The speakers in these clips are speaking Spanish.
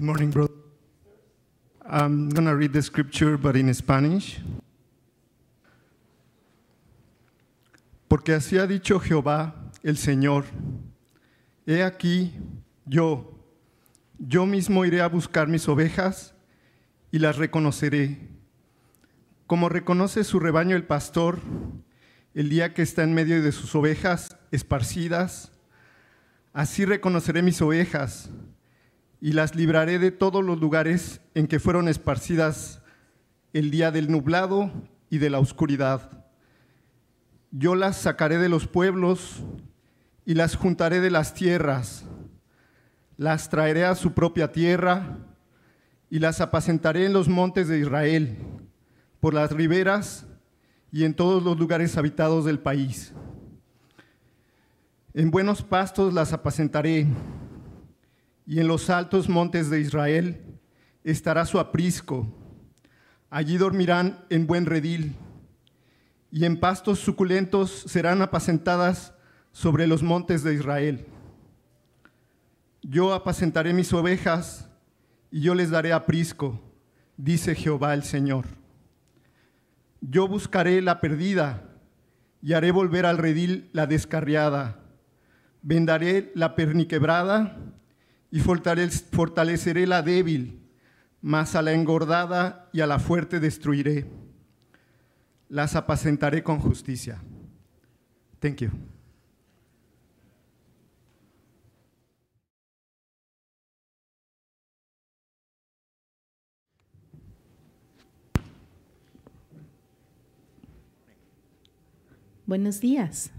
Good morning, brother. I'm going to read the scripture, but in Spanish. Porque así ha dicho Jehová el Señor, he aquí yo, yo mismo iré a buscar mis ovejas y las reconoceré. Como reconoce su rebaño el pastor el día que está en medio de sus ovejas esparcidas, así reconoceré mis ovejas y las libraré de todos los lugares en que fueron esparcidas el día del nublado y de la oscuridad. Yo las sacaré de los pueblos y las juntaré de las tierras, las traeré a su propia tierra y las apacentaré en los montes de Israel, por las riberas y en todos los lugares habitados del país. En buenos pastos las apacentaré y en los altos montes de Israel estará su aprisco. Allí dormirán en buen redil, y en pastos suculentos serán apacentadas sobre los montes de Israel. Yo apacentaré mis ovejas, y yo les daré aprisco, dice Jehová el Señor. Yo buscaré la perdida, y haré volver al redil la descarriada. Vendaré la perniquebrada, y fortaleceré la débil, mas a la engordada y a la fuerte destruiré. Las apacentaré con justicia. Thank you. Buenos días.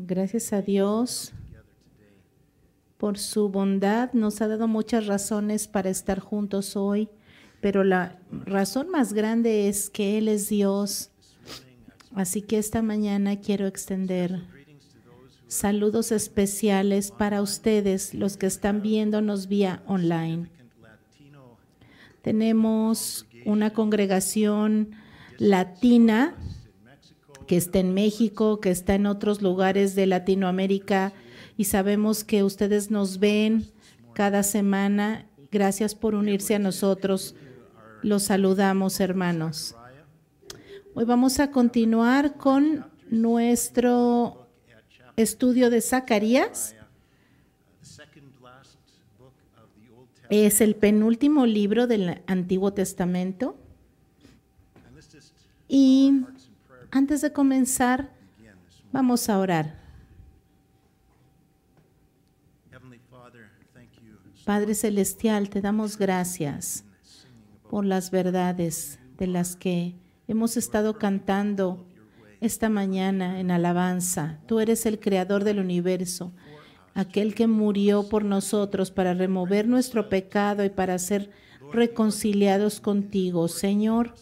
Gracias a Dios por su bondad. Nos ha dado muchas razones para estar juntos hoy, pero la razón más grande es que Él es Dios. Así que esta mañana quiero extender saludos especiales para ustedes, los que están viéndonos vía online. Tenemos una congregación latina que está en México, que está en otros lugares de Latinoamérica y sabemos que ustedes nos ven cada semana. Gracias por unirse a nosotros. Los saludamos, hermanos. Hoy vamos a continuar con nuestro estudio de Zacarías. Es el penúltimo libro del Antiguo Testamento. Y antes de comenzar, vamos a orar. Padre Celestial, te damos gracias por las verdades de las que hemos estado cantando esta mañana en alabanza. Tú eres el creador del universo, aquel que murió por nosotros para remover nuestro pecado y para ser reconciliados contigo. Señor,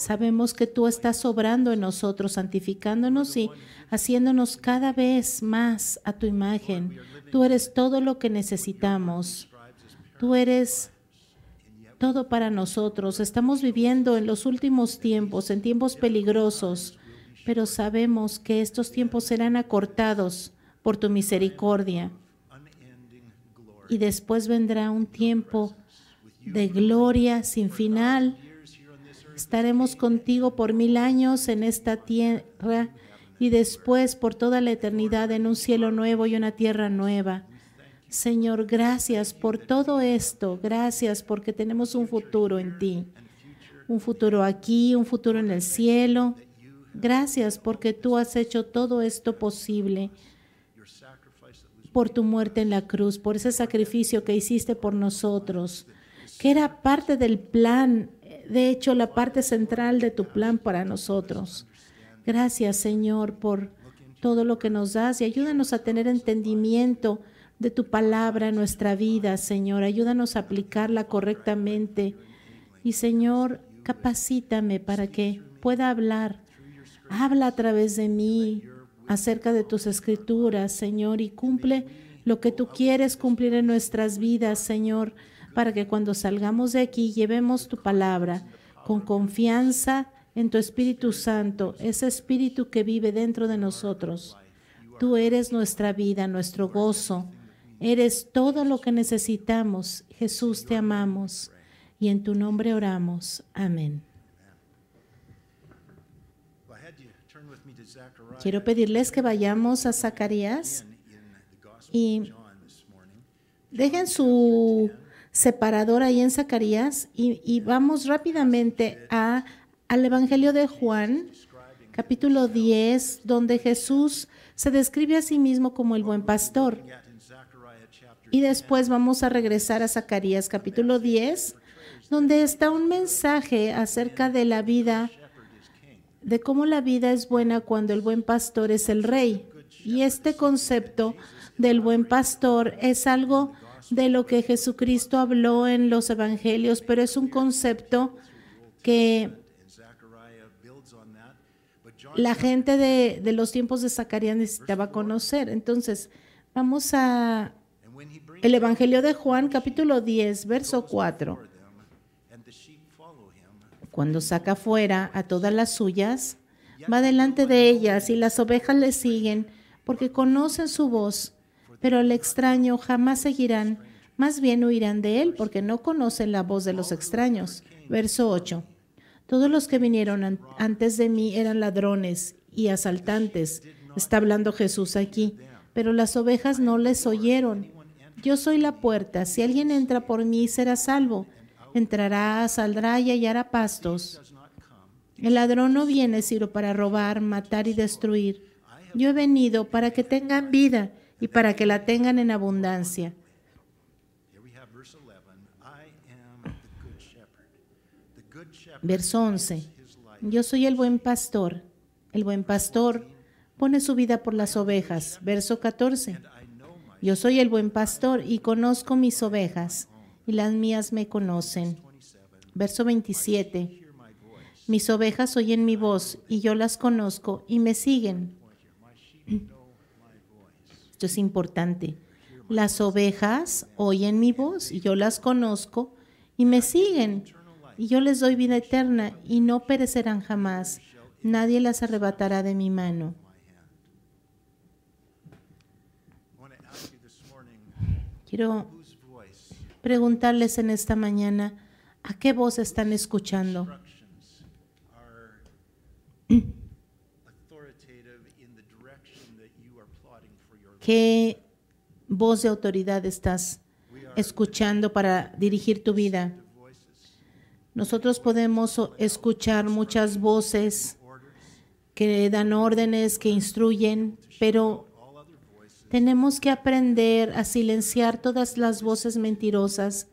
Sabemos que tú estás obrando en nosotros, santificándonos y haciéndonos cada vez más a tu imagen. Tú eres todo lo que necesitamos. Tú eres todo para nosotros. Estamos viviendo en los últimos tiempos, en tiempos peligrosos, pero sabemos que estos tiempos serán acortados por tu misericordia. Y después vendrá un tiempo de gloria sin final Estaremos contigo por mil años en esta tierra y después por toda la eternidad en un cielo nuevo y una tierra nueva. Señor, gracias por todo esto. Gracias porque tenemos un futuro en ti. Un futuro aquí, un futuro en el cielo. Gracias porque tú has hecho todo esto posible por tu muerte en la cruz, por ese sacrificio que hiciste por nosotros, que era parte del plan de hecho la parte central de tu plan para nosotros. Gracias, Señor, por todo lo que nos das y ayúdanos a tener entendimiento de tu palabra en nuestra vida, Señor. Ayúdanos a aplicarla correctamente. Y, Señor, capacítame para que pueda hablar. Habla a través de mí acerca de tus escrituras, Señor, y cumple lo que tú quieres cumplir en nuestras vidas, Señor para que cuando salgamos de aquí llevemos tu palabra con confianza en tu Espíritu Santo, ese Espíritu que vive dentro de nosotros. Tú eres nuestra vida, nuestro gozo. Eres todo lo que necesitamos. Jesús, te amamos. Y en tu nombre oramos. Amén. Quiero pedirles que vayamos a Zacarías y dejen su separador ahí en Zacarías y, vamos rápidamente a, al Evangelio de Juan, capítulo 10, donde Jesús se describe a sí mismo como el buen pastor. Y después vamos a regresar a Zacarías capítulo 10, donde está un mensaje acerca de la vida, de cómo la vida es buena cuando el buen pastor es el rey. Y este concepto del buen pastor es algo de lo que Jesucristo habló en los evangelios, pero es un concepto que la gente de, los tiempos de Zacarías necesitaba conocer. Entonces, vamos a el Evangelio de Juan, capítulo 10, verso 4. Cuando saca fuera a todas las suyas, va delante de ellas y las ovejas le siguen porque conocen su voz pero al extraño jamás seguirán, más bien huirán de él porque no conocen la voz de los extraños. Verso 8. Todos los que vinieron antes de mí eran ladrones y asaltantes. Está hablando Jesús aquí, pero las ovejas no les oyeron. Yo soy la puerta, si alguien entra por mí será salvo. Entrará, saldrá y hallará pastos. El ladrón no viene, sino para robar, matar y destruir. Yo he venido para que tengan vida y para que la tengan en abundancia. Verso 11. Yo soy el buen pastor. El buen pastor pone su vida por las ovejas. Verso 14. Yo soy el buen pastor y conozco mis ovejas y las mías me conocen. Verso 27. Mis ovejas oyen mi voz y yo las conozco y me siguen. Esto es importante. Las ovejas oyen mi voz y yo las conozco y me siguen. Y yo les doy vida eterna y no perecerán jamás. Nadie las arrebatará de mi mano. Quiero preguntarles en esta mañana, ¿a qué voz están escuchando? ¿Qué voz de autoridad estás escuchando para dirigir tu vida? Nosotros podemos escuchar muchas voces que dan órdenes, que instruyen, pero tenemos que aprender a silenciar todas las voces mentirosas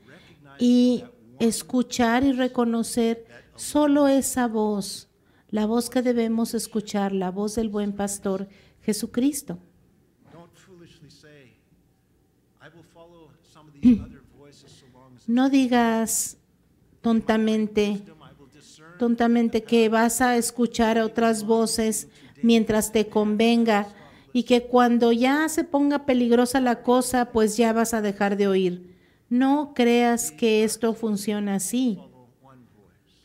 y escuchar y reconocer solo esa voz, la voz que debemos escuchar, la voz del buen pastor Jesucristo. Mm. No digas tontamente, tontamente que vas a escuchar otras voces mientras te convenga y que cuando ya se ponga peligrosa la cosa, pues ya vas a dejar de oír. No creas que esto funciona así.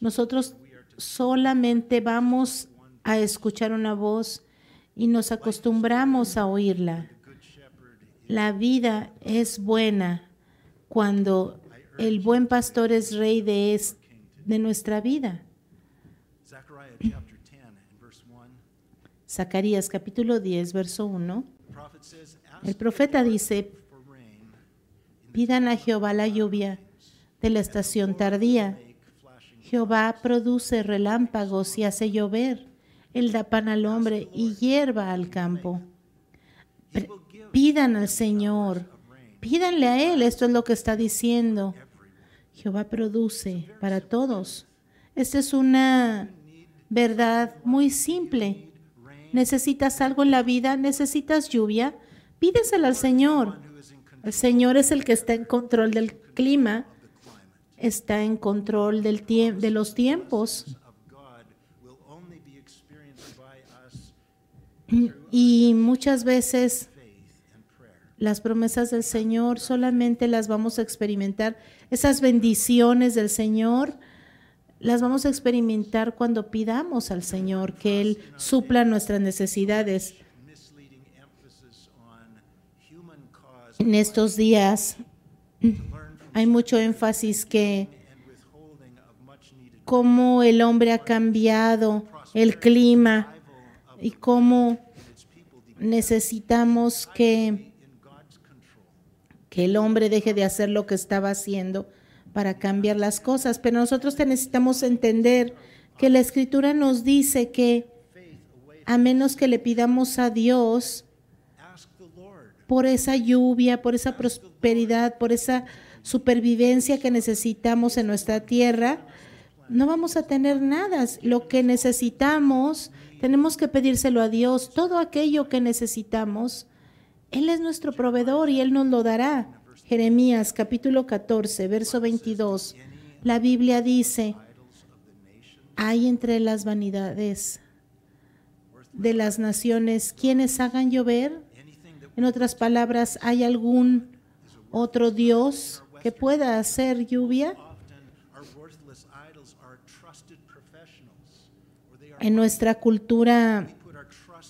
Nosotros solamente vamos a escuchar una voz y nos acostumbramos a oírla. La vida es buena cuando el buen pastor es rey de, nuestra vida. Zacarías capítulo 10, verso 1. El profeta dice, pidan a Jehová la lluvia de la estación tardía. Jehová produce relámpagos y hace llover. Él da pan al hombre y hierba al campo. Pidan al Señor Pídanle a Él, esto es lo que está diciendo. Jehová produce para todos. Esta es una verdad muy simple. ¿Necesitas algo en la vida? ¿Necesitas lluvia? Pídesela al Señor. El Señor es el que está en control del clima, está en control del de los tiempos. Y muchas veces las promesas del Señor, solamente las vamos a experimentar, esas bendiciones del Señor, las vamos a experimentar cuando pidamos al Señor que Él supla nuestras necesidades. En estos días hay mucho énfasis que cómo el hombre ha cambiado el clima y cómo necesitamos que que el hombre deje de hacer lo que estaba haciendo para cambiar las cosas. Pero nosotros necesitamos entender que la escritura nos dice que a menos que le pidamos a Dios por esa lluvia, por esa prosperidad, por esa supervivencia que necesitamos en nuestra tierra, no vamos a tener nada. Lo que necesitamos, tenemos que pedírselo a Dios. Todo aquello que necesitamos él es nuestro proveedor y Él nos lo dará. Jeremías capítulo 14, verso 22. La Biblia dice, hay entre las vanidades de las naciones quienes hagan llover. En otras palabras, ¿hay algún otro Dios que pueda hacer lluvia? En nuestra cultura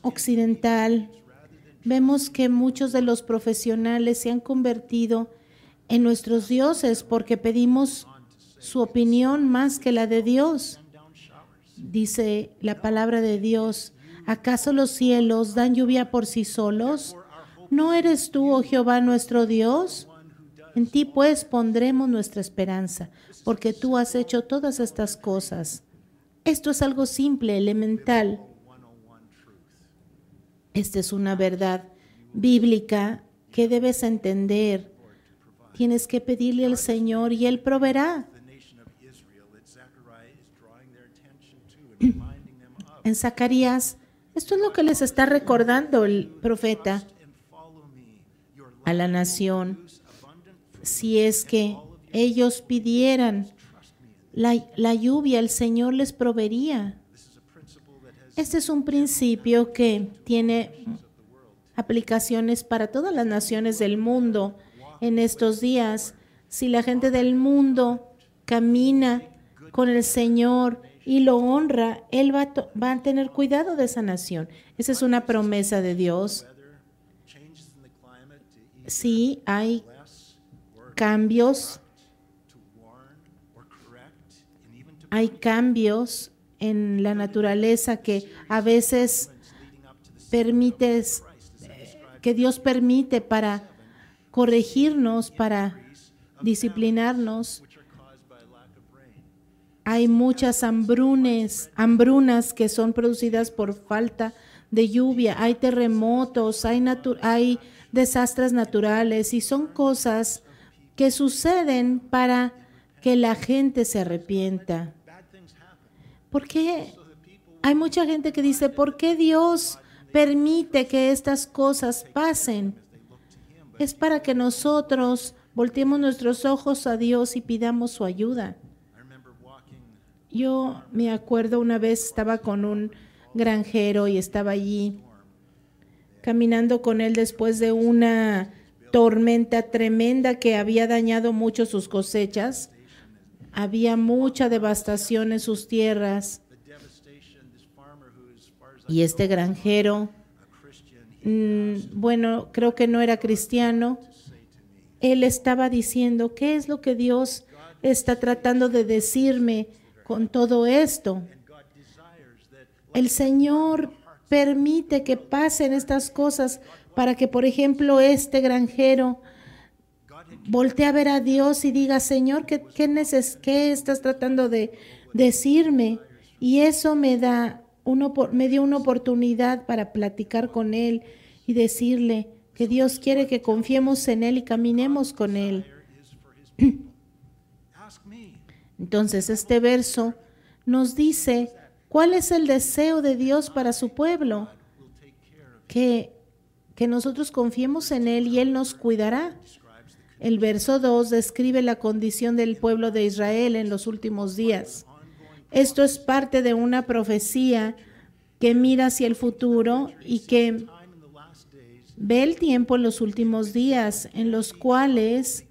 occidental vemos que muchos de los profesionales se han convertido en nuestros dioses porque pedimos su opinión más que la de Dios. Dice la palabra de Dios, ¿acaso los cielos dan lluvia por sí solos? ¿No eres tú, oh Jehová, nuestro Dios? En ti pues pondremos nuestra esperanza, porque tú has hecho todas estas cosas. Esto es algo simple, elemental, esta es una verdad bíblica que debes entender. Tienes que pedirle al Señor y Él proveerá. En Zacarías, esto es lo que les está recordando el profeta a la nación. Si es que ellos pidieran la, lluvia, el Señor les proveería. Este es un principio que tiene aplicaciones para todas las naciones del mundo en estos días. Si la gente del mundo camina con el Señor y lo honra, Él va a, tener cuidado de esa nación. Esa es una promesa de Dios. Si hay cambios, hay cambios en la naturaleza que a veces permites, que Dios permite para corregirnos, para disciplinarnos. Hay muchas hambrunes, hambrunas que son producidas por falta de lluvia, hay terremotos, hay, hay desastres naturales y son cosas que suceden para que la gente se arrepienta. ¿Por qué? Hay mucha gente que dice, ¿por qué Dios permite que estas cosas pasen? Es para que nosotros volteemos nuestros ojos a Dios y pidamos su ayuda. Yo me acuerdo una vez estaba con un granjero y estaba allí caminando con él después de una tormenta tremenda que había dañado mucho sus cosechas. Había mucha devastación en sus tierras. Y este granjero, mm, bueno, creo que no era cristiano, él estaba diciendo, ¿qué es lo que Dios está tratando de decirme con todo esto? El Señor permite que pasen estas cosas para que, por ejemplo, este granjero voltea a ver a Dios y diga, Señor, ¿qué, qué, estás tratando de decirme? Y eso me, da uno me dio una oportunidad para platicar con Él y decirle que Dios quiere que confiemos en Él y caminemos con Él. Entonces este verso nos dice, ¿cuál es el deseo de Dios para su pueblo? Que, que nosotros confiemos en Él y Él nos cuidará. El verso 2 describe la condición del pueblo de Israel en los últimos días. Esto es parte de una profecía que mira hacia el futuro y que ve el tiempo en los últimos días en los cuales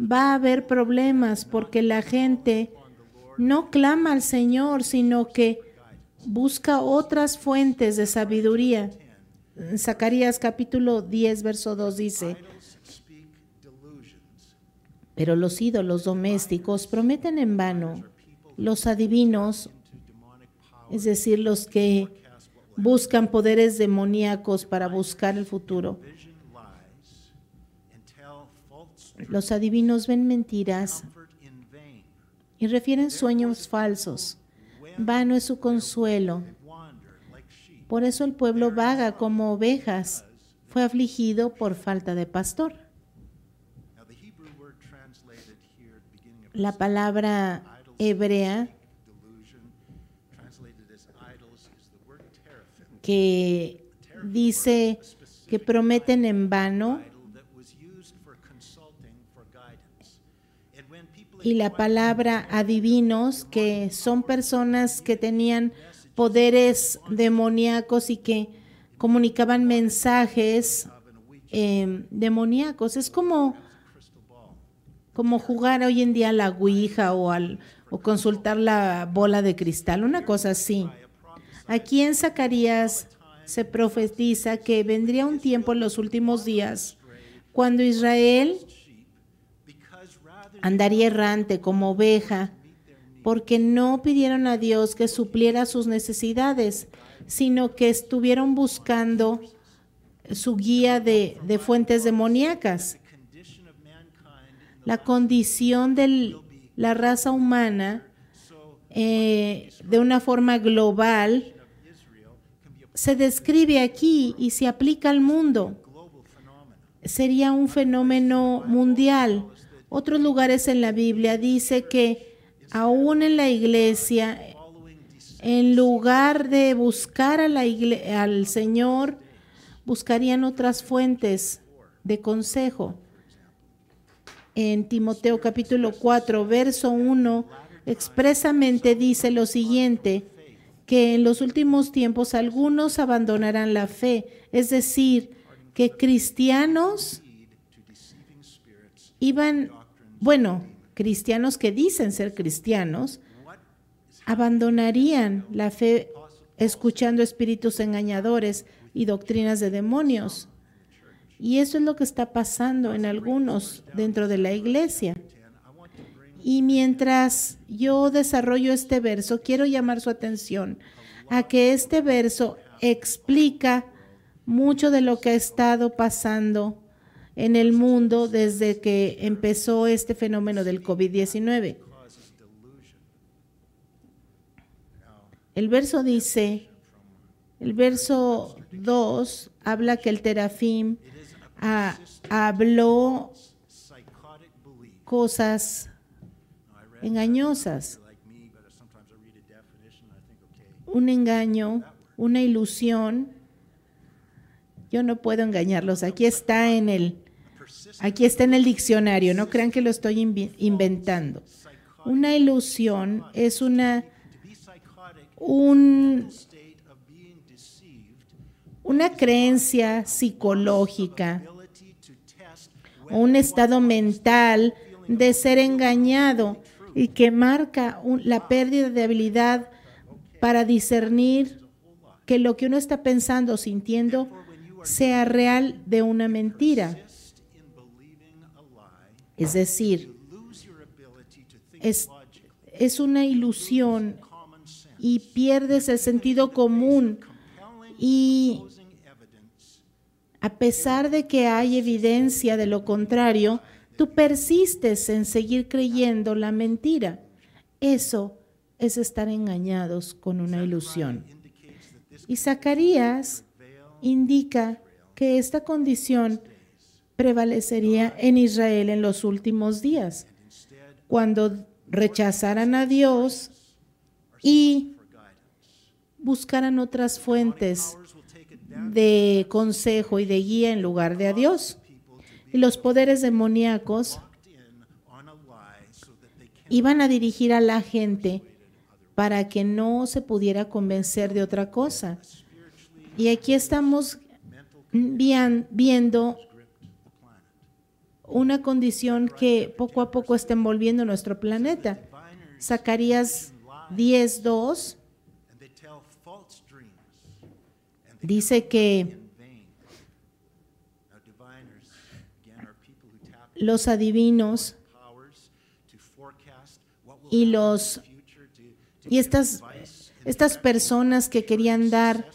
va a haber problemas porque la gente no clama al Señor, sino que busca otras fuentes de sabiduría. En Zacarías capítulo 10, verso 2 dice, pero los ídolos domésticos prometen en vano. Los adivinos, es decir, los que buscan poderes demoníacos para buscar el futuro. Los adivinos ven mentiras y refieren sueños falsos. Vano es su consuelo. Por eso el pueblo vaga como ovejas. Fue afligido por falta de pastor. la palabra hebrea que dice que prometen en vano y la palabra adivinos que son personas que tenían poderes demoníacos y que comunicaban mensajes eh, demoníacos. Es como como jugar hoy en día a la Ouija o, al, o consultar la bola de cristal, una cosa así. Aquí en Zacarías se profetiza que vendría un tiempo en los últimos días cuando Israel andaría errante como oveja, porque no pidieron a Dios que supliera sus necesidades, sino que estuvieron buscando su guía de, de fuentes demoníacas la condición de la raza humana eh, de una forma global se describe aquí y se aplica al mundo. Sería un fenómeno mundial. Otros lugares en la Biblia dice que aún en la iglesia, en lugar de buscar al Señor, buscarían otras fuentes de consejo en Timoteo capítulo 4, verso 1, expresamente dice lo siguiente, que en los últimos tiempos algunos abandonarán la fe, es decir, que cristianos iban, bueno, cristianos que dicen ser cristianos, abandonarían la fe escuchando espíritus engañadores y doctrinas de demonios. Y eso es lo que está pasando en algunos dentro de la iglesia. Y mientras yo desarrollo este verso, quiero llamar su atención a que este verso explica mucho de lo que ha estado pasando en el mundo desde que empezó este fenómeno del COVID-19. El verso dice, el verso 2 habla que el terafim habló cosas engañosas. Un engaño, una ilusión. Yo no puedo engañarlos. Aquí está en el, aquí está en el diccionario. No crean que lo estoy inventando. Una ilusión es una un una creencia psicológica o un estado mental de ser engañado y que marca la pérdida de habilidad para discernir que lo que uno está pensando o sintiendo sea real de una mentira. Es decir, es, es una ilusión y pierdes el sentido común y a pesar de que hay evidencia de lo contrario, tú persistes en seguir creyendo la mentira. Eso es estar engañados con una ilusión. Y Zacarías indica que esta condición prevalecería en Israel en los últimos días, cuando rechazaran a Dios y buscaran otras fuentes de consejo y de guía en lugar de a Dios. Y los poderes demoníacos iban a dirigir a la gente para que no se pudiera convencer de otra cosa. Y aquí estamos viendo una condición que poco a poco está envolviendo nuestro planeta. Zacarías 10.2 Dice que los adivinos y los y estas, estas personas que querían dar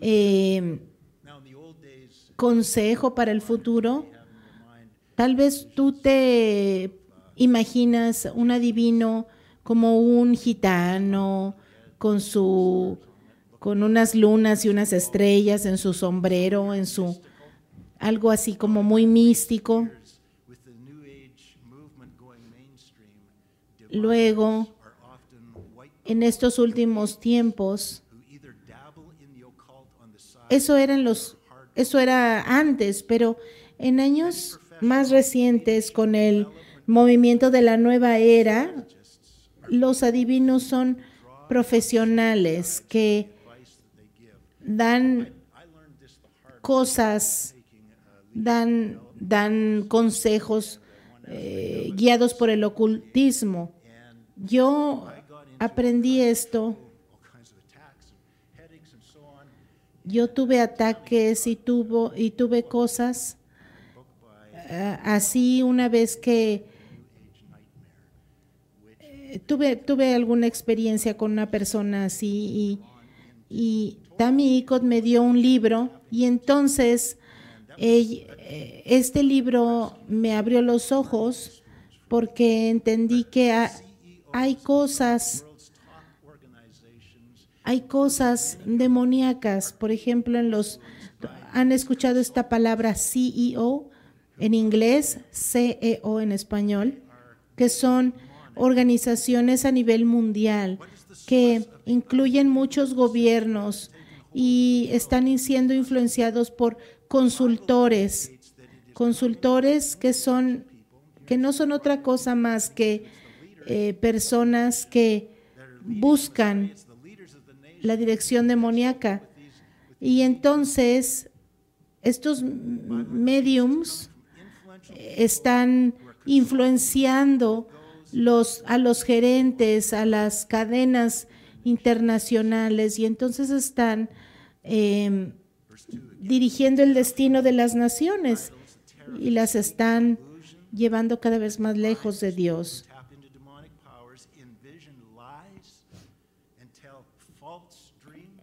eh, consejo para el futuro, tal vez tú te imaginas un adivino como un gitano con su con unas lunas y unas estrellas en su sombrero, en su algo así como muy místico. Luego, en estos últimos tiempos, eso eran los eso era antes, pero en años más recientes con el movimiento de la nueva era, los adivinos son profesionales que dan cosas, dan, dan consejos eh, guiados por el ocultismo. Yo aprendí esto. Yo tuve ataques y, tuvo, y tuve cosas eh, así una vez que eh, tuve, tuve alguna experiencia con una persona así y Tammy Icott me dio un libro y entonces eh, este libro me abrió los ojos porque entendí que hay cosas hay cosas demoníacas, por ejemplo, en los han escuchado esta palabra CEO en inglés, CEO en español, que son organizaciones a nivel mundial que incluyen muchos gobiernos y están siendo influenciados por consultores, consultores que son que no son otra cosa más que eh, personas que buscan la dirección demoníaca. Y entonces estos mediums eh, están influenciando a los gerentes, a las cadenas internacionales y entonces están Em, dirigiendo el destino de las naciones y las están llevando cada vez más lejos de Dios.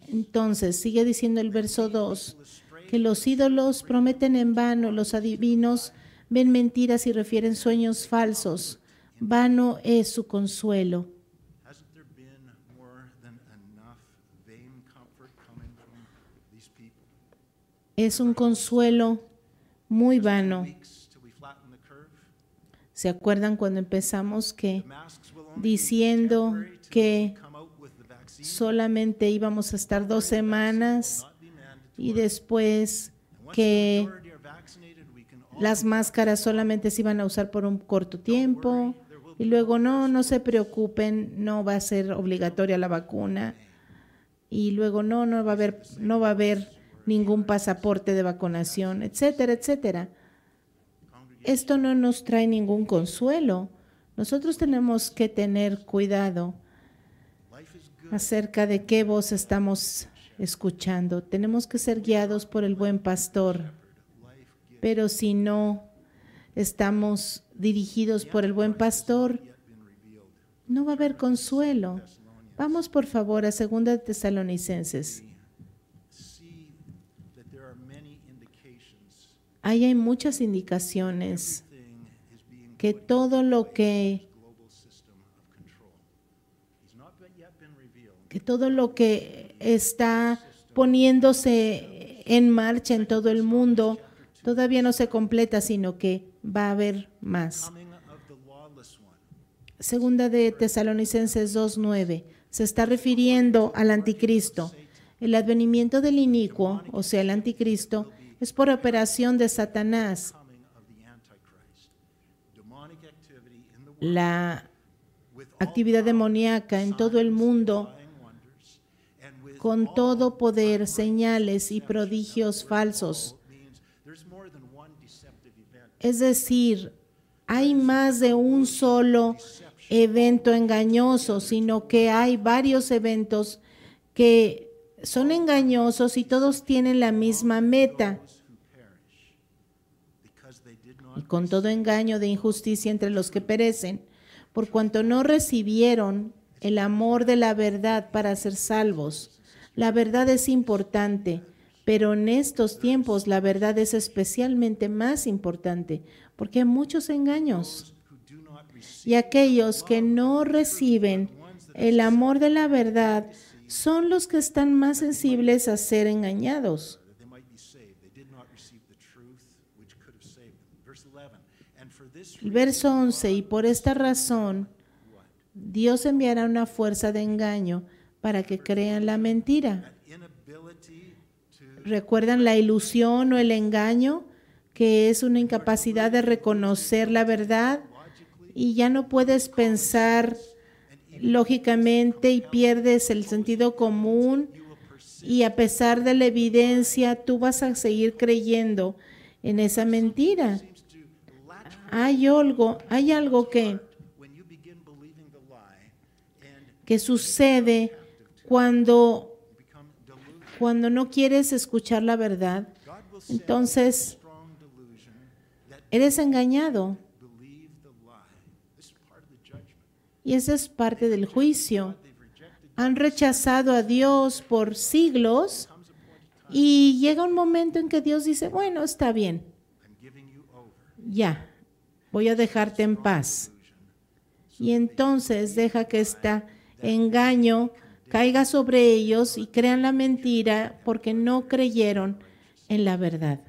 Entonces, sigue diciendo el verso 2, que los ídolos prometen en vano, los adivinos ven mentiras y refieren sueños falsos. Vano es su consuelo. es un consuelo muy vano. ¿Se acuerdan cuando empezamos que diciendo que solamente íbamos a estar dos semanas y después que las máscaras solamente se iban a usar por un corto tiempo y luego no, no se preocupen, no va a ser obligatoria la vacuna y luego no, no va a haber, no va a haber ningún pasaporte de vacunación, etcétera, etcétera. Esto no nos trae ningún consuelo. Nosotros tenemos que tener cuidado acerca de qué voz estamos escuchando. Tenemos que ser guiados por el buen pastor. Pero si no estamos dirigidos por el buen pastor, no va a haber consuelo. Vamos por favor a Segunda Tesalonicenses Ahí hay muchas indicaciones que todo lo que que todo lo que está poniéndose en marcha en todo el mundo todavía no se completa, sino que va a haber más. Segunda de Tesalonicenses 2.9 se está refiriendo al anticristo. El advenimiento del inicuo, o sea, el anticristo, es por operación de Satanás. La actividad demoníaca en todo el mundo con todo poder, señales y prodigios falsos. Es decir, hay más de un solo evento engañoso, sino que hay varios eventos que son engañosos y todos tienen la misma meta. Y con todo engaño de injusticia entre los que perecen, por cuanto no recibieron el amor de la verdad para ser salvos. La verdad es importante, pero en estos tiempos la verdad es especialmente más importante, porque hay muchos engaños. Y aquellos que no reciben el amor de la verdad, son los que están más sensibles a ser engañados. verso 11, y por esta razón Dios enviará una fuerza de engaño para que crean la mentira. ¿Recuerdan la ilusión o el engaño? que es una incapacidad de reconocer la verdad y ya no puedes pensar lógicamente y pierdes el sentido común y a pesar de la evidencia tú vas a seguir creyendo en esa mentira. Hay algo, hay algo que, que sucede cuando, cuando no quieres escuchar la verdad. Entonces, eres engañado. Y esa es parte del juicio. Han rechazado a Dios por siglos y llega un momento en que Dios dice, bueno, está bien, ya, voy a dejarte en paz. Y entonces deja que este engaño caiga sobre ellos y crean la mentira porque no creyeron en la verdad.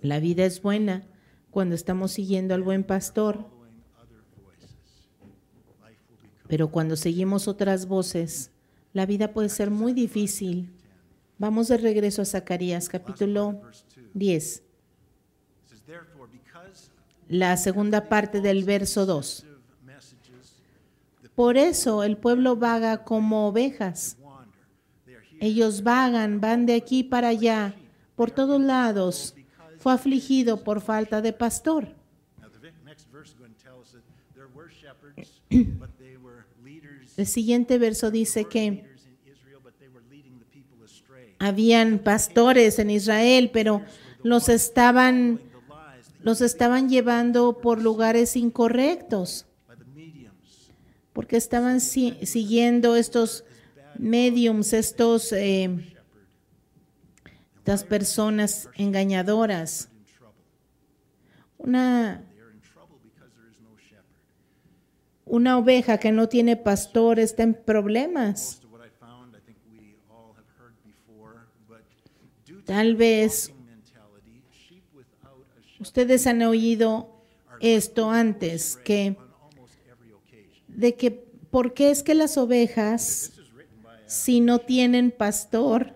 La vida es buena cuando estamos siguiendo al buen pastor pero cuando seguimos otras voces, la vida puede ser muy difícil. Vamos de regreso a Zacarías, capítulo 10. La segunda parte del verso 2. Por eso el pueblo vaga como ovejas. Ellos vagan, van de aquí para allá, por todos lados. Fue afligido por falta de pastor. El siguiente verso dice que habían pastores en Israel, pero los estaban, los estaban llevando por lugares incorrectos, porque estaban siguiendo estos mediums, estos, eh, estas personas engañadoras. Una una oveja que no tiene pastor está en problemas. Tal vez ustedes han oído esto antes, que de que por qué es que las ovejas, si no tienen pastor,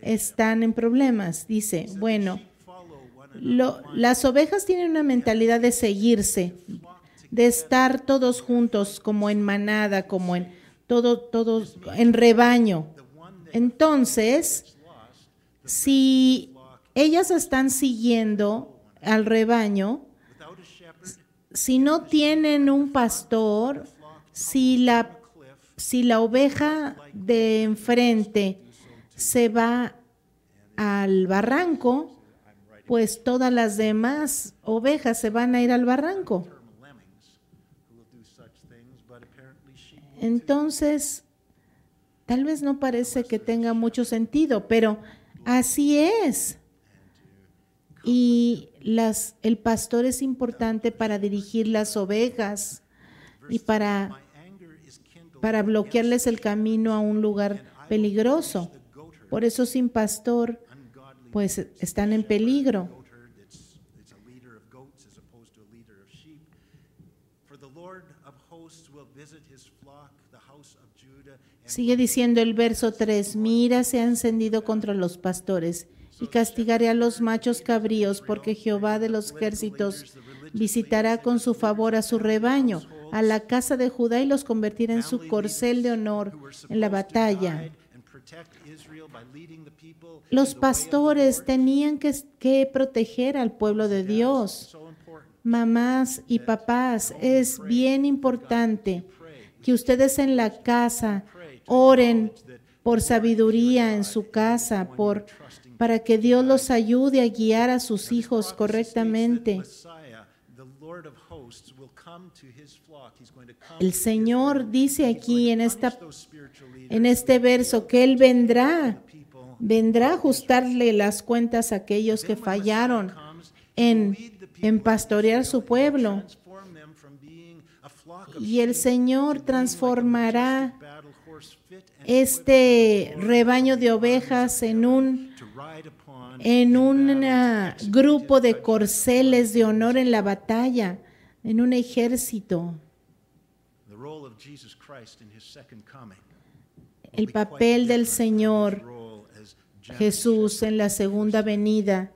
están en problemas. Dice, bueno, las ovejas tienen una mentalidad de seguirse, de estar todos juntos, como en manada, como en todo, todos, en rebaño. Entonces, si ellas están siguiendo al rebaño, si no tienen un pastor, si la, si la oveja de enfrente se va al barranco, pues todas las demás ovejas se van a ir al barranco. Entonces, tal vez no parece que tenga mucho sentido, pero así es. Y las, el pastor es importante para dirigir las ovejas y para, para bloquearles el camino a un lugar peligroso. Por eso sin pastor, pues están en peligro. Sigue diciendo el verso 3, mira, se ha encendido contra los pastores y castigaré a los machos cabríos porque Jehová de los ejércitos visitará con su favor a su rebaño, a la casa de Judá y los convertirá en su corcel de honor en la batalla. Los pastores tenían que proteger al pueblo de Dios. Mamás y papás, es bien importante que ustedes en la casa Oren por sabiduría en su casa, para que Dios los ayude a guiar a sus hijos correctamente. El Señor dice aquí en, este verso que Él vendrá, vendrá a ajustarle las cuentas a aquellos que fallaron en pastorear su pueblo. Y el Señor transformará este rebaño de ovejas en un en un ah, grupo de corceles de honor en la batalla, en un ejército. El papel del Señor Jesús en la segunda venida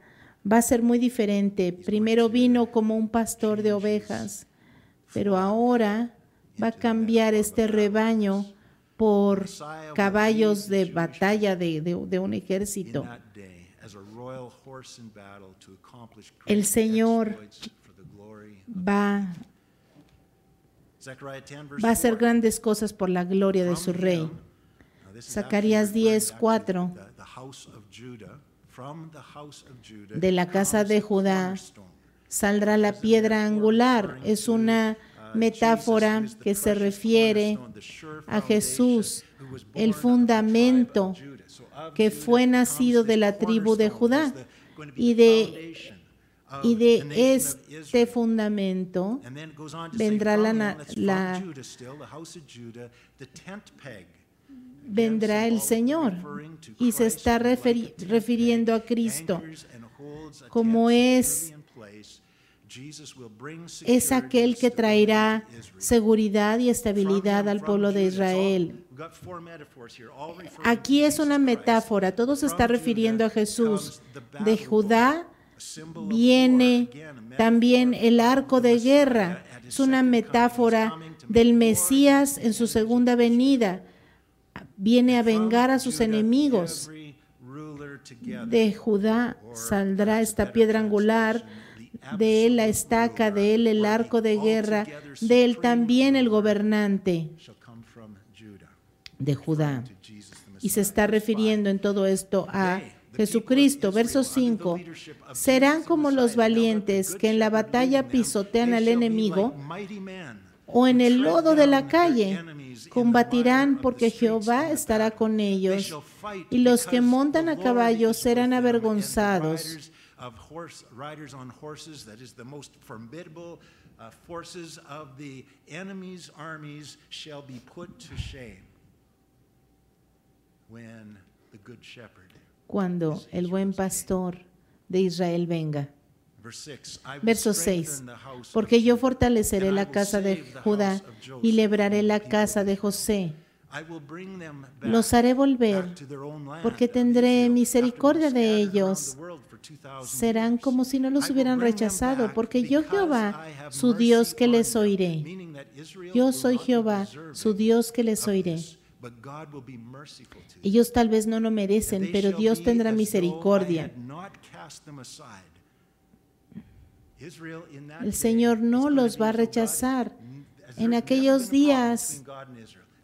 va a ser muy diferente. Primero vino como un pastor de ovejas, pero ahora va a cambiar este rebaño por caballos de batalla de, un ejército. El Señor va, va a hacer grandes cosas por la gloria de su rey. Zacarías 10, 4. De la casa de Judá saldrá la piedra angular. Es una metáfora que se refiere a Jesús, el fundamento que fue nacido de la tribu de Judá y de y de este fundamento vendrá la, la, vendrá el Señor y se está refiriendo a Cristo como es es aquel que traerá seguridad y estabilidad al pueblo de Israel. Aquí es una metáfora, todo se está refiriendo a Jesús. De Judá viene también el arco de guerra, es una metáfora del Mesías en su segunda venida. Viene a vengar a sus enemigos. De Judá saldrá esta piedra angular de él la estaca, de él el arco de guerra, de él también el gobernante de Judá. Y se está refiriendo en todo esto a Jesucristo, verso 5, serán como los valientes que en la batalla pisotean al enemigo o en el lodo de la calle. Combatirán porque Jehová estará con ellos y los que montan a caballo serán avergonzados of horse riders on horses, that is the most formidable uh, forces of the enemy's armies, shall be put to shame when the good shepherd cuando el buen pastor de Israel venga. Verso 6. Porque yo fortaleceré la casa de Judá y libraré la casa de José los haré volver porque tendré misericordia de ellos. Serán como si no los hubieran rechazado, porque yo Jehová, su Dios, que les oiré. Yo soy Jehová, su Dios, que les oiré. Ellos tal vez no lo merecen, pero Dios tendrá misericordia. El Señor no los va a rechazar. En aquellos días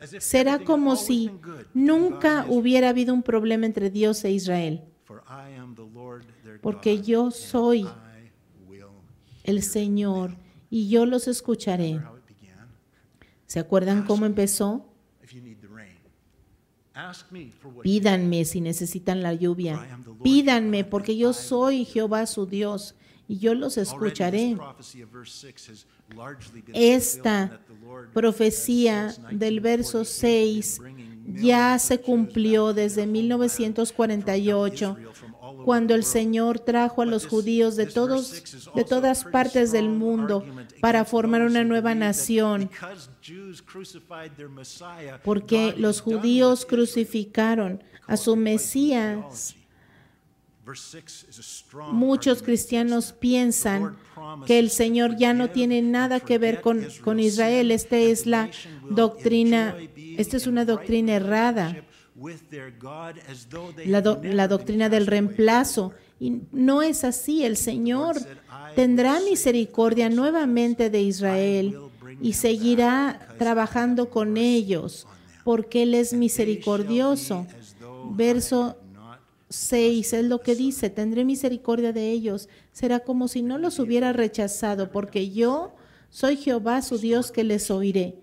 Será como si nunca hubiera habido un problema entre Dios e Israel, porque yo soy el Señor y yo los escucharé. ¿Se acuerdan cómo empezó? Pídanme si necesitan la lluvia. Pídanme porque yo soy Jehová su Dios y yo los escucharé. Esta profecía del verso 6 ya se cumplió desde 1948, cuando el Señor trajo a los judíos de, todos, de todas partes del mundo para formar una nueva nación, porque los judíos crucificaron a su Mesías Muchos cristianos piensan que el Señor ya no tiene nada que ver con, Israel. Esta es la doctrina, esta es una doctrina errada. La, la doctrina del reemplazo. Y no es así. El Señor tendrá misericordia nuevamente de Israel y seguirá trabajando con ellos porque Él es misericordioso. Verso 6 es lo que dice, tendré misericordia de ellos, será como si no los hubiera rechazado, porque yo soy Jehová su Dios que les oiré.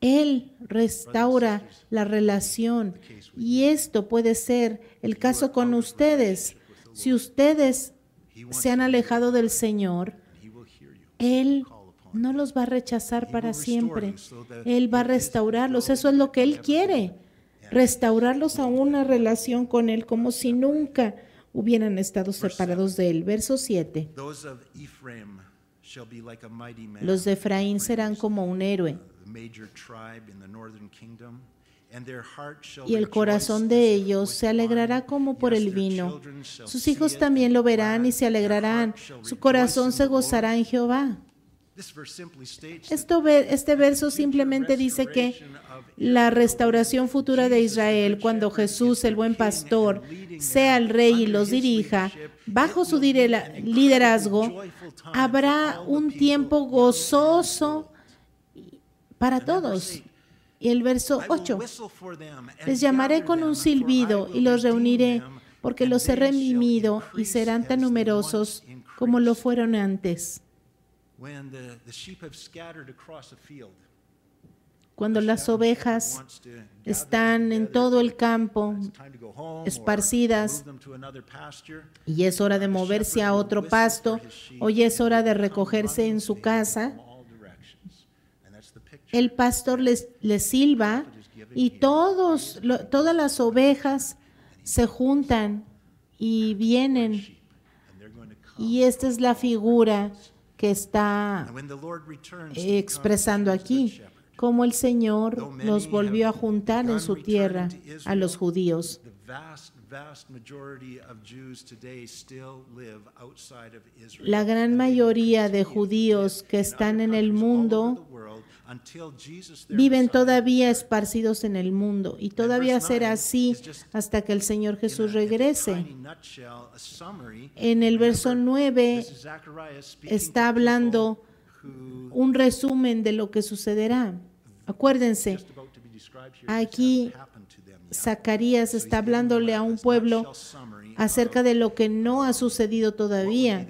Él restaura la relación y esto puede ser el caso con ustedes. Si ustedes se han alejado del Señor, Él no los va a rechazar para siempre. Él va a restaurarlos. Eso es lo que Él quiere restaurarlos a una relación con Él como si nunca hubieran estado separados de Él. Verso 7. Los de Efraín serán como un héroe. Uh, y el corazón de ellos se alegrará como por el vino. Sus hijos también lo verán y se alegrarán. Su corazón se gozará en Jehová. Esto, este verso simplemente dice que la restauración futura de Israel, cuando Jesús, el buen pastor, sea el rey y los dirija, bajo su liderazgo, habrá un tiempo gozoso para todos. Y el verso 8, les llamaré con un silbido y los reuniré porque los he remimido y serán tan numerosos como lo fueron antes. Cuando las ovejas están en todo el campo, esparcidas, y es hora de moverse a otro pasto, o ya es hora de recogerse en su casa, el pastor les, silba y todas las ovejas se juntan y vienen. Y esta es la figura que está expresando aquí cómo el Señor nos volvió a juntar en su tierra a los judíos. La gran mayoría de judíos que están en el mundo viven todavía esparcidos en el mundo y todavía será así hasta que el Señor Jesús regrese. En el verso 9 está hablando un resumen de lo que sucederá. Acuérdense, aquí Zacarías está hablándole a un pueblo acerca de lo que no ha sucedido todavía.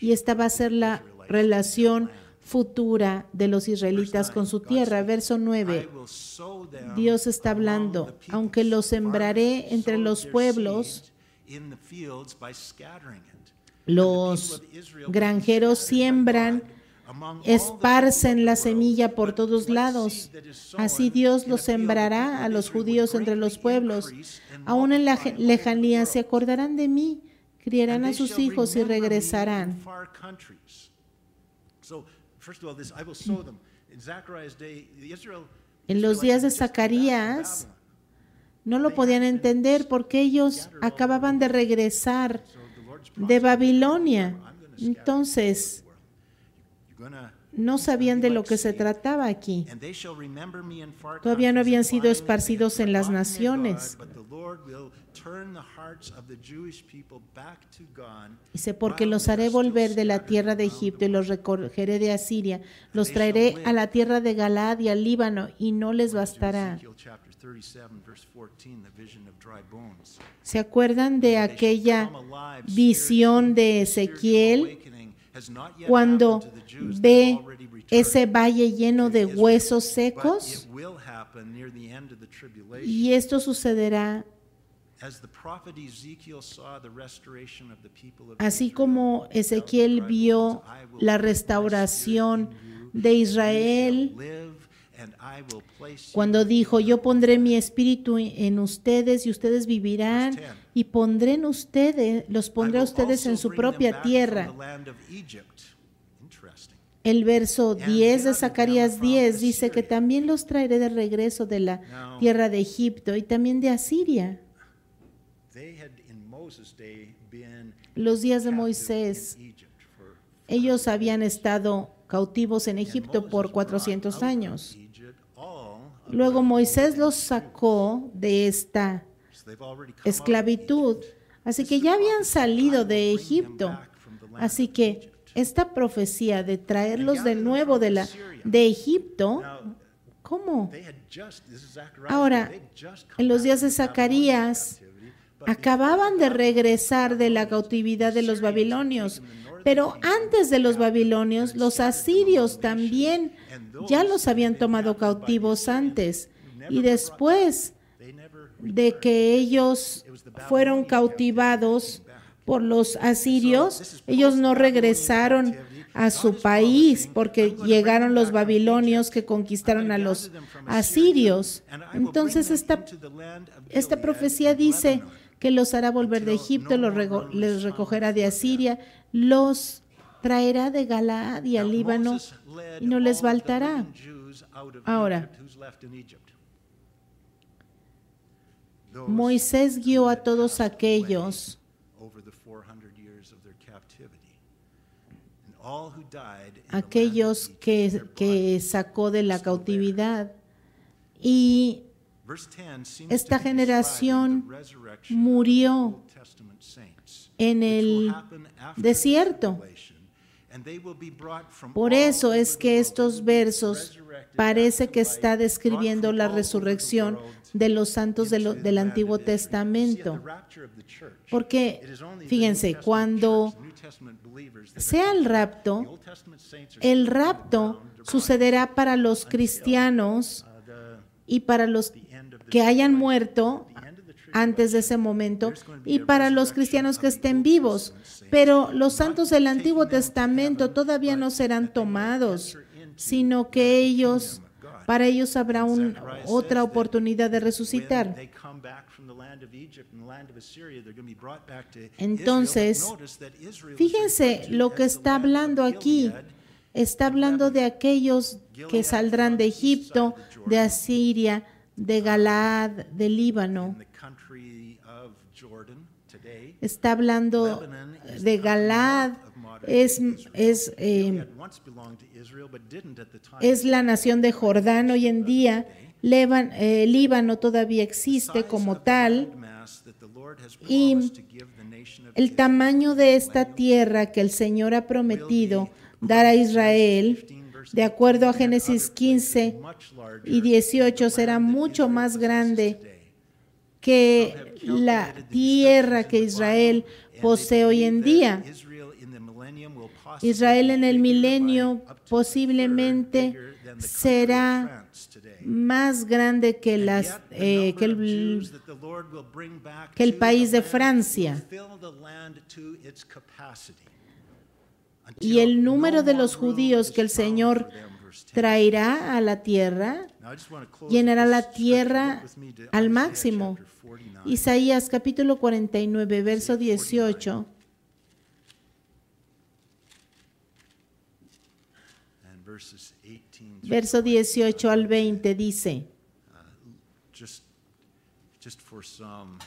Y esta va a ser la relación futura de los israelitas con su tierra. Verso 9. Dios está hablando, aunque lo sembraré entre los pueblos, los granjeros siembran Esparcen la semilla por todos lados. Así Dios los sembrará a los judíos entre los pueblos. Aún en la lejanía se acordarán de mí, criarán a sus hijos y regresarán. En los días de Zacarías no lo podían entender porque ellos acababan de regresar de Babilonia. Entonces, no sabían de lo que se trataba aquí. Todavía no habían sido esparcidos en las naciones. Dice, porque los haré volver de la tierra de Egipto y los recogeré de Asiria, los traeré a la tierra de Galad y al Líbano y no les bastará. ¿Se acuerdan de aquella visión de Ezequiel? cuando ve ese valle lleno de huesos secos. Y esto sucederá Así como Ezequiel vio la restauración de Israel, cuando dijo, yo pondré mi espíritu en ustedes y ustedes vivirán y pondré en ustedes, los pondré a ustedes en su propia tierra. El verso 10 de Zacarías 10 dice que también los traeré de regreso de la tierra de Egipto y también de Asiria. Los días de Moisés, ellos habían estado cautivos en Egipto por 400 años. Luego Moisés los sacó de esta esclavitud. Así que ya habían salido de Egipto. Así que esta profecía de traerlos de nuevo de, Egipto, ¿cómo? Ahora, en los días de Zacarías, acababan de regresar de la cautividad de los babilonios, pero antes de los babilonios, los asirios también ya los habían tomado cautivos antes. Y después de que ellos fueron cautivados por los asirios, ellos no regresaron a su país porque llegaron los babilonios que conquistaron a los asirios. Entonces esta, esta profecía dice que los hará volver de Egipto, los recogerá de Asiria, los traerá de Galaad y al Líbano y no les faltará. Ahora, Moisés guió a todos aquellos aquellos que, que sacó de la cautividad y esta generación murió en el desierto. Por eso es que estos versos parece que está describiendo la resurrección de los santos del Antiguo Testamento. Porque, fíjense, cuando sea el rapto, el rapto sucederá para los cristianos uh, y para los que hayan muerto antes de ese momento y para los cristianos que estén vivos, pero los santos del Antiguo Testamento todavía no serán tomados, sino que ellos, para ellos habrá otra oportunidad de resucitar. Entonces, fíjense lo que está hablando aquí está hablando de aquellos que saldrán de Egipto, de Asiria, de Galad, de Líbano. Está hablando de Galad, es, es, eh, es la nación de Jordán hoy en día. Eh, Líbano todavía existe como tal y el tamaño de esta tierra que el Señor ha prometido dar a Israel de acuerdo a Génesis 15 y 18, será mucho más grande que la tierra que Israel posee hoy en día. Israel en el milenio posiblemente será más grande que, las, eh, que el país de Francia y el número de los judíos que el Señor traerá a la tierra, llenará la tierra al máximo. Isaías capítulo 49, verso 18. Verso 18 al 20 dice, Just for some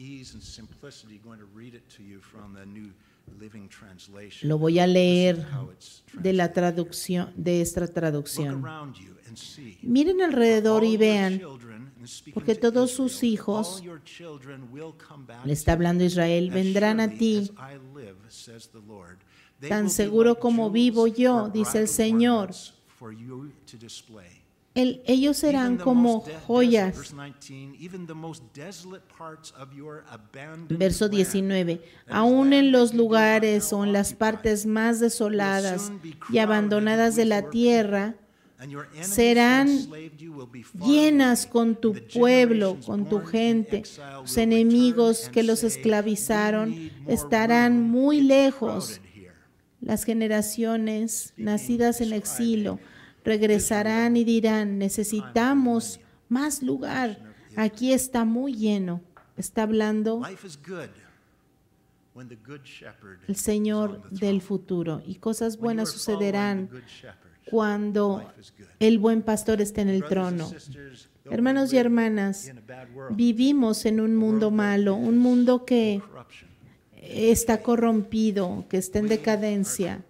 simplicity, lo voy a leer de la traducción de esta traducción. Miren alrededor y vean, porque todos sus hijos, le está hablando Israel, vendrán a ti. Tan seguro como vivo yo, dice el Señor ellos serán como joyas. Verso 19. Aún en los lugares o en las partes más desoladas y abandonadas de la tierra, serán llenas con tu pueblo, con tu gente. Los enemigos que los esclavizaron estarán muy lejos. Las generaciones nacidas en exilio regresarán y dirán, necesitamos más lugar, aquí está muy lleno. Está hablando el Señor del futuro y cosas buenas sucederán cuando el buen pastor esté en el trono. Hermanos y hermanas, vivimos en un mundo malo, un mundo que está corrompido, que está en decadencia.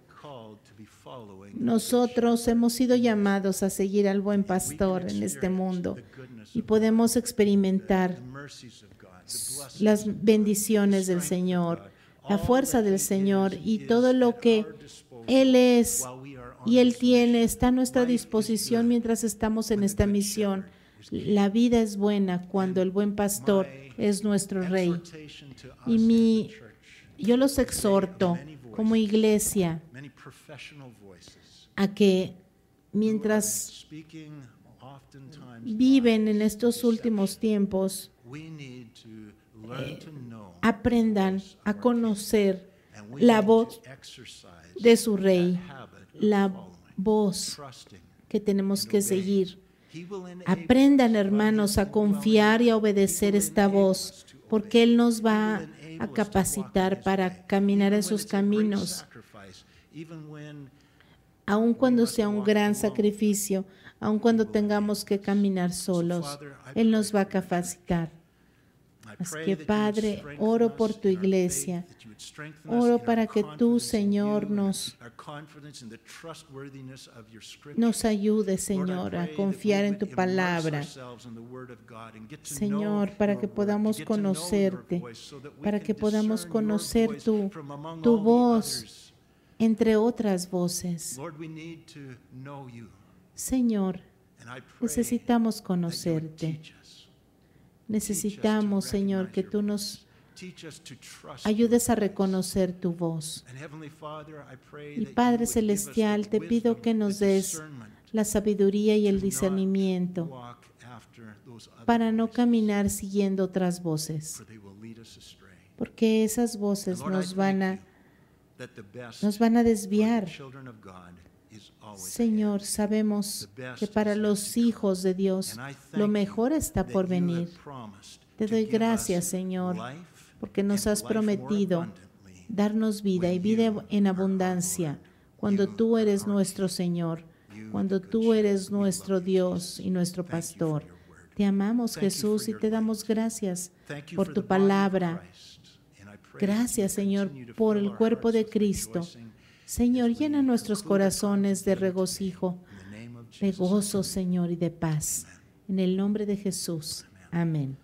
Nosotros hemos sido llamados a seguir al buen pastor en este mundo y podemos experimentar las bendiciones del Señor, la fuerza del Señor y todo lo que Él es y Él tiene está a nuestra disposición mientras estamos en esta misión. La vida es buena cuando el buen pastor es nuestro rey. Y mi, yo los exhorto como iglesia a que mientras viven en estos últimos tiempos, aprendan a conocer la voz de su rey, la voz que tenemos que seguir. Aprendan, hermanos, a confiar y a obedecer esta voz, porque Él nos va a capacitar para caminar en sus caminos aun cuando sea un gran sacrificio, aun cuando tengamos que caminar solos. Él nos va a capacitar. Así que Padre, oro por tu iglesia. Oro para que tú, Señor, nos, nos ayudes, Señor, a confiar en tu palabra. Señor, para que podamos conocerte, para que podamos conocer tu voz entre otras voces. Señor, necesitamos conocerte. Necesitamos, Señor, que tú nos ayudes a reconocer tu voz. Y Padre Celestial, te pido que nos des la sabiduría y el discernimiento para no caminar siguiendo otras voces, porque esas voces nos van a nos van a desviar. Señor, sabemos que para los hijos de Dios lo mejor está por venir. Te doy gracias, Señor, porque nos has prometido darnos vida y vida en abundancia cuando tú eres nuestro Señor, cuando tú eres nuestro Dios y nuestro pastor. Te amamos, Jesús, y te damos gracias por tu palabra. Gracias, Señor, por el cuerpo de Cristo. Señor, llena nuestros corazones de regocijo, de gozo, Señor, y de paz. En el nombre de Jesús. Amén.